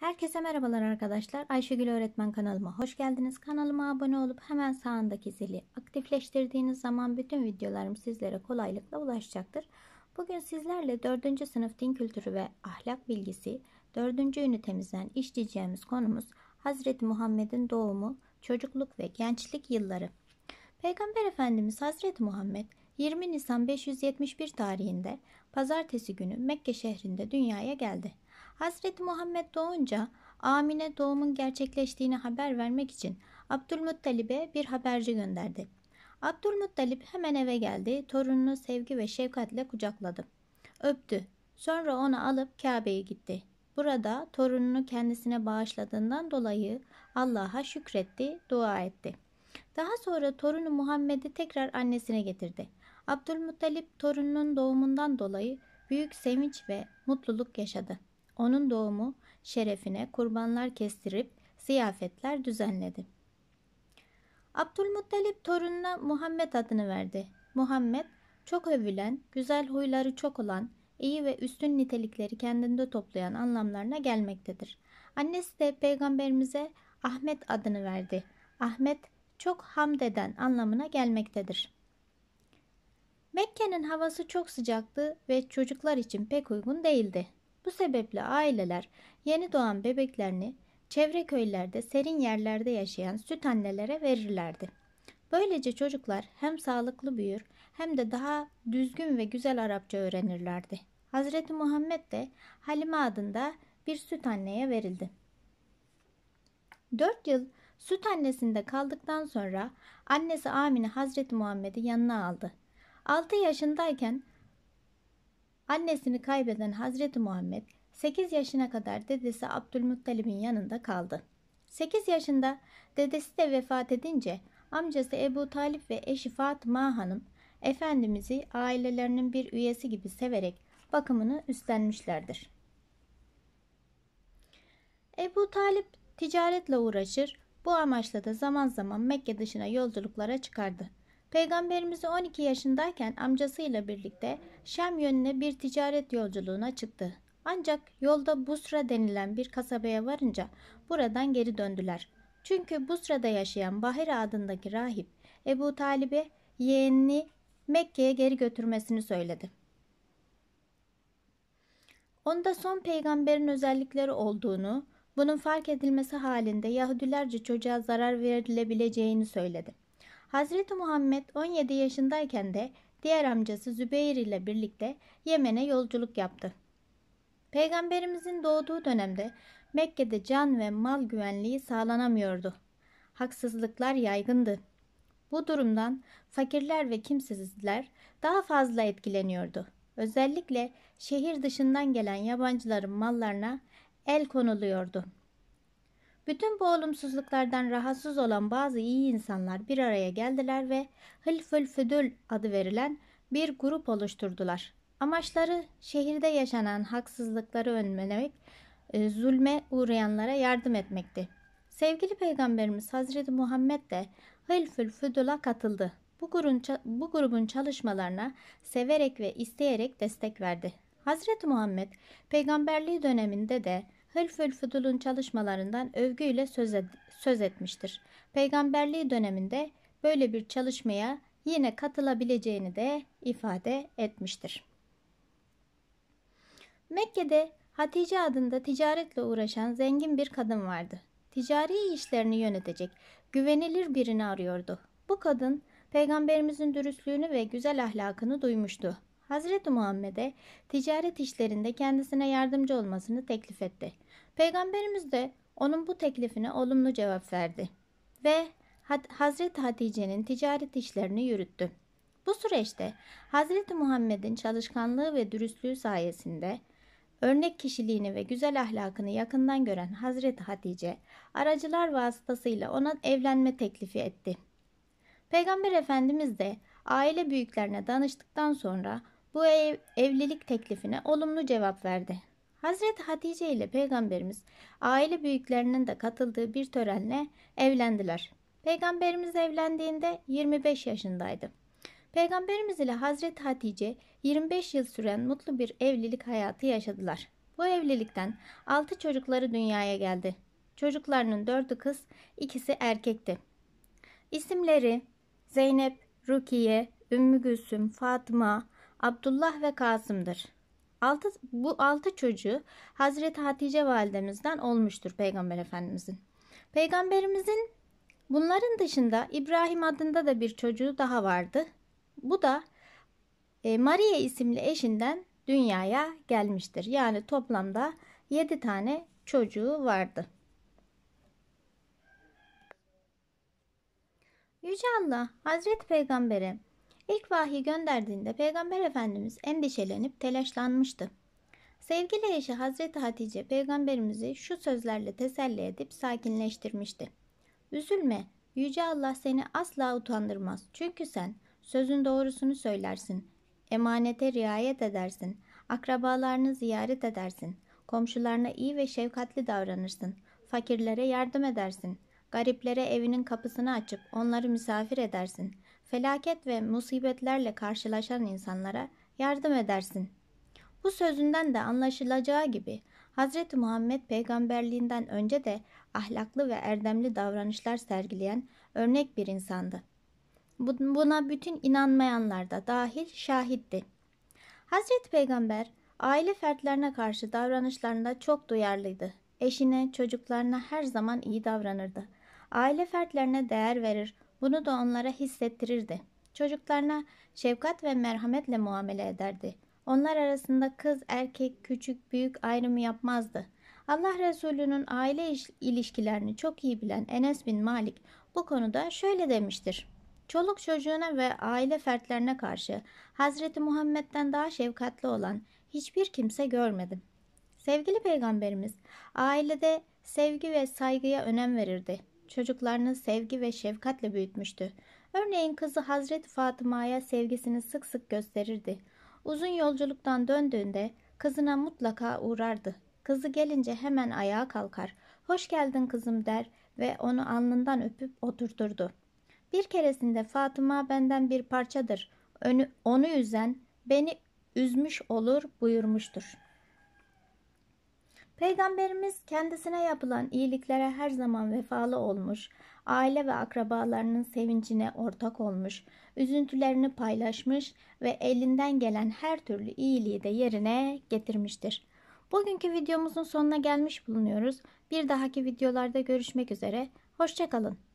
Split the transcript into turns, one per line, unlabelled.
Herkese merhabalar arkadaşlar. Ayşegül Öğretmen kanalıma hoş geldiniz. Kanalıma abone olup hemen sağındaki zili aktifleştirdiğiniz zaman bütün videolarım sizlere kolaylıkla ulaşacaktır. Bugün sizlerle 4. sınıf din kültürü ve ahlak bilgisi 4. ünitemizden işleyeceğimiz konumuz Hazreti Muhammed'in doğumu, çocukluk ve gençlik yılları. Peygamber Efendimiz Hazreti Muhammed 20 Nisan 571 tarihinde pazartesi günü Mekke şehrinde dünyaya geldi. Hazreti Muhammed doğunca Amine doğumun gerçekleştiğini haber vermek için Abdülmuttalib'e bir haberci gönderdi. Abdülmuttalip hemen eve geldi, torununu sevgi ve şefkatle kucakladı. Öptü. Sonra onu alıp Kabe'ye gitti. Burada torununu kendisine bağışladığından dolayı Allah'a şükretti, dua etti. Daha sonra torunu Muhammed'i tekrar annesine getirdi. Abdülmuttalip torununun doğumundan dolayı büyük sevinç ve mutluluk yaşadı onun doğumu şerefine kurbanlar kestirip ziyafetler düzenledi. Abdülmuttalip torununa Muhammed adını verdi. Muhammed çok övülen, güzel huyları çok olan, iyi ve üstün nitelikleri kendinde toplayan anlamlarına gelmektedir. Annesi de peygamberimize Ahmet adını verdi. Ahmet çok hamd eden anlamına gelmektedir. Mekke'nin havası çok sıcaktı ve çocuklar için pek uygun değildi. Bu sebeple aileler yeni doğan bebeklerini çevre köylerde serin yerlerde yaşayan süt annelere verirlerdi. Böylece çocuklar hem sağlıklı büyür hem de daha düzgün ve güzel Arapça öğrenirlerdi. Hazreti Muhammed de Halime adında bir süt anneye verildi. 4 yıl süt annesinde kaldıktan sonra annesi Amine Hazreti Muhammed'i yanına aldı. 6 yaşındayken Annesini kaybeden Hazreti Muhammed 8 yaşına kadar dedesi Abdülmuttalib'in yanında kaldı. 8 yaşında dedesi de vefat edince amcası Ebu Talip ve eşi Fatıma Hanım Efendimiz'i ailelerinin bir üyesi gibi severek bakımını üstlenmişlerdir. Ebu Talip ticaretle uğraşır, bu amaçla da zaman zaman Mekke dışına yolculuklara çıkardı. Peygamberimiz 12 yaşındayken amcasıyla birlikte Şam yönüne bir ticaret yolculuğuna çıktı. Ancak yolda Busra denilen bir kasabaya varınca buradan geri döndüler. Çünkü Busra'da yaşayan Bahir adındaki rahip Ebu Talib'e yeğenini Mekke'ye geri götürmesini söyledi. Onda son peygamberin özellikleri olduğunu, bunun fark edilmesi halinde Yahudilerce çocuğa zarar verilebileceğini söyledi. Hazreti Muhammed 17 yaşındayken de diğer amcası Zübeyir ile birlikte Yemen'e yolculuk yaptı. Peygamberimizin doğduğu dönemde Mekke'de can ve mal güvenliği sağlanamıyordu. Haksızlıklar yaygındı. Bu durumdan fakirler ve kimsesizler daha fazla etkileniyordu. Özellikle şehir dışından gelen yabancıların mallarına el konuluyordu. Bütün bu olumsuzluklardan rahatsız olan bazı iyi insanlar bir araya geldiler ve Hılfül Füdül adı verilen bir grup oluşturdular. Amaçları şehirde yaşanan haksızlıkları önlemek, e, zulme uğrayanlara yardım etmekti. Sevgili Peygamberimiz Hazreti Muhammed de Hılfül Füdül'a katıldı. Bu grubun, bu grubun çalışmalarına severek ve isteyerek destek verdi. Hazreti Muhammed peygamberliği döneminde de Hölfül Fudul'un çalışmalarından övgüyle söz, ed- söz etmiştir. Peygamberliği döneminde böyle bir çalışmaya yine katılabileceğini de ifade etmiştir. Mekke'de Hatice adında ticaretle uğraşan zengin bir kadın vardı. Ticari işlerini yönetecek, güvenilir birini arıyordu. Bu kadın peygamberimizin dürüstlüğünü ve güzel ahlakını duymuştu. Hazreti Muhammed'e ticaret işlerinde kendisine yardımcı olmasını teklif etti. Peygamberimiz de onun bu teklifine olumlu cevap verdi ve Hazreti Hatice'nin ticaret işlerini yürüttü. Bu süreçte Hazreti Muhammed'in çalışkanlığı ve dürüstlüğü sayesinde örnek kişiliğini ve güzel ahlakını yakından gören Hazreti Hatice aracılar vasıtasıyla ona evlenme teklifi etti. Peygamber Efendimiz de aile büyüklerine danıştıktan sonra bu ev, evlilik teklifine olumlu cevap verdi. Hazreti Hatice ile Peygamberimiz aile büyüklerinin de katıldığı bir törenle evlendiler. Peygamberimiz evlendiğinde 25 yaşındaydı. Peygamberimiz ile Hazreti Hatice 25 yıl süren mutlu bir evlilik hayatı yaşadılar. Bu evlilikten 6 çocukları dünyaya geldi. Çocuklarının 4'ü kız, ikisi erkekti. İsimleri Zeynep, Rukiye, Ümmü Gülsüm, Fatma, Abdullah ve Kasım'dır. Altı, bu altı çocuğu Hazreti Hatice validemizden olmuştur Peygamber Efendimizin. Peygamberimizin bunların dışında İbrahim adında da bir çocuğu daha vardı. Bu da e, Maria isimli eşinden dünyaya gelmiştir. Yani toplamda 7 tane çocuğu vardı. Yüce Allah Hazreti Peygamber'e İlk vahiy gönderdiğinde Peygamber Efendimiz endişelenip telaşlanmıştı. Sevgili eşi Hazreti Hatice peygamberimizi şu sözlerle teselli edip sakinleştirmişti. Üzülme, Yüce Allah seni asla utandırmaz. Çünkü sen sözün doğrusunu söylersin, emanete riayet edersin, akrabalarını ziyaret edersin, komşularına iyi ve şefkatli davranırsın, fakirlere yardım edersin, gariplere evinin kapısını açıp onları misafir edersin.'' felaket ve musibetlerle karşılaşan insanlara yardım edersin. Bu sözünden de anlaşılacağı gibi Hz. Muhammed peygamberliğinden önce de ahlaklı ve erdemli davranışlar sergileyen örnek bir insandı. Buna bütün inanmayanlar da dahil şahitti. Hazreti Peygamber aile fertlerine karşı davranışlarında çok duyarlıydı. Eşine, çocuklarına her zaman iyi davranırdı. Aile fertlerine değer verir, bunu da onlara hissettirirdi. Çocuklarına şefkat ve merhametle muamele ederdi. Onlar arasında kız, erkek, küçük, büyük ayrımı yapmazdı. Allah Resulü'nün aile ilişkilerini çok iyi bilen Enes bin Malik bu konuda şöyle demiştir. Çoluk çocuğuna ve aile fertlerine karşı Hazreti Muhammed'den daha şefkatli olan hiçbir kimse görmedim. Sevgili peygamberimiz ailede sevgi ve saygıya önem verirdi çocuklarını sevgi ve şefkatle büyütmüştü. Örneğin kızı Hazreti Fatıma'ya sevgisini sık sık gösterirdi. Uzun yolculuktan döndüğünde kızına mutlaka uğrardı. Kızı gelince hemen ayağa kalkar. Hoş geldin kızım der ve onu alnından öpüp oturturdu. Bir keresinde Fatıma benden bir parçadır. Önü, onu üzen beni üzmüş olur buyurmuştur.'' Peygamberimiz kendisine yapılan iyiliklere her zaman vefalı olmuş, aile ve akrabalarının sevincine ortak olmuş, üzüntülerini paylaşmış ve elinden gelen her türlü iyiliği de yerine getirmiştir. Bugünkü videomuzun sonuna gelmiş bulunuyoruz. Bir dahaki videolarda görüşmek üzere. Hoşçakalın.